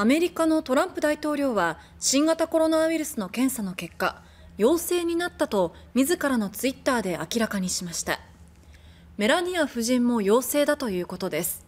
アメリカのトランプ大統領は新型コロナウイルスの検査の結果陽性になったと自らのツイッターで明らかにしましたメラニア夫人も陽性だということです